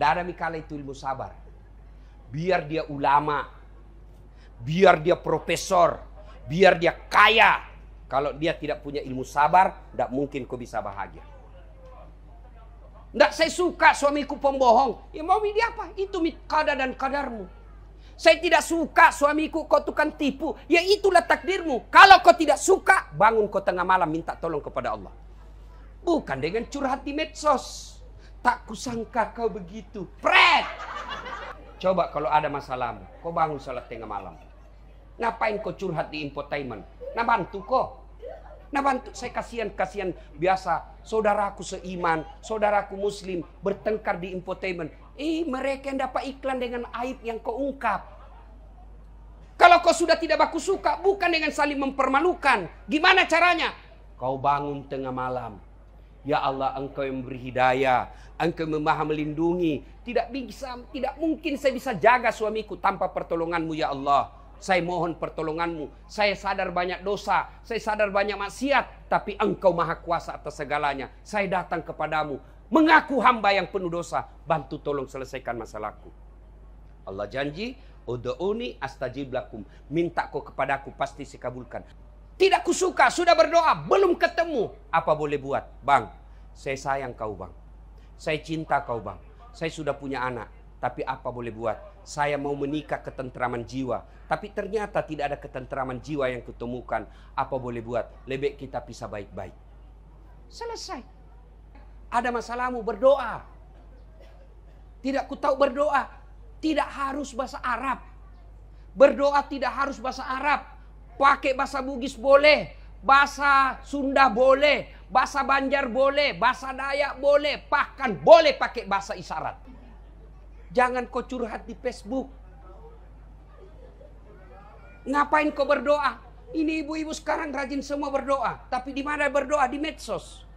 Tidak ada mikala itu ilmu sabar. Biar dia ulama, biar dia profesor, biar dia kaya. Kalau dia tidak punya ilmu sabar, tidak mungkin kau bisa bahagia. Tidak saya suka suamiku pembohong. Ya mau dia apa? Itu mikada dan kadarmu. Saya tidak suka suamiku kau tukang tipu. Ya itulah takdirmu. Kalau kau tidak suka, bangun kau tengah malam minta tolong kepada Allah. Bukan dengan curhat di medsos. Tak kusangka kau begitu. Pret! Coba kalau ada masalah, kau bangun salat tengah malam. Ngapain kau curhat di infotainment? Nah bantu kau? Nah bantu, saya kasihan-kasihan biasa. Saudaraku seiman, saudaraku muslim, bertengkar di infotainment. Eh, mereka yang dapat iklan dengan aib yang kau ungkap. Kalau kau sudah tidak baku suka, bukan dengan saling mempermalukan. Gimana caranya? Kau bangun tengah malam, Ya Allah, Engkau yang memberi hidayah, Engkau yang memaham melindungi. Tidak bisa, tidak mungkin saya bisa jaga suamiku tanpa pertolonganmu ya Allah. Saya mohon pertolonganmu. Saya sadar banyak dosa. Saya sadar banyak maksiat. Tapi engkau maha kuasa atas segalanya. Saya datang kepadamu. Mengaku hamba yang penuh dosa. Bantu tolong selesaikan masalahku. Allah janji. Udu'uni astajib lakum. Minta kau kepadaku pasti kabulkan. Tidak kusuka, sudah berdoa, belum ketemu. Apa boleh buat? Bang, saya sayang kau bang. Saya cinta kau bang. Saya sudah punya anak. Tapi apa boleh buat? Saya mau menikah ketentraman jiwa. Tapi ternyata tidak ada ketentraman jiwa yang kutemukan. Apa boleh buat? Lebih kita pisah baik-baik. Selesai. Ada masalahmu berdoa. Tidak ku tahu berdoa. Tidak harus bahasa Arab. Berdoa tidak harus bahasa Arab Pakai bahasa Bugis boleh, bahasa Sunda boleh, bahasa Banjar boleh, bahasa Dayak boleh, bahkan boleh pakai bahasa isyarat. Jangan kau curhat di Facebook. Ngapain kau berdoa? Ini ibu-ibu sekarang rajin semua berdoa. Tapi di mana berdoa? Di medsos.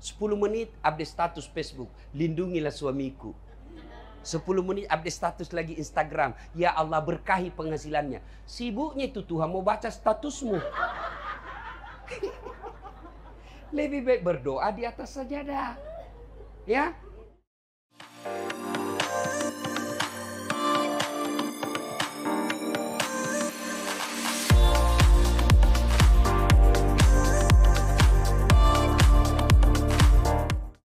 10 menit update status Facebook. Lindungilah suamiku. 10 menit update status lagi Instagram. Ya Allah berkahi penghasilannya. Sibuknya itu Tuhan mau baca statusmu. Lebih baik berdoa di atas sajadah. Ya,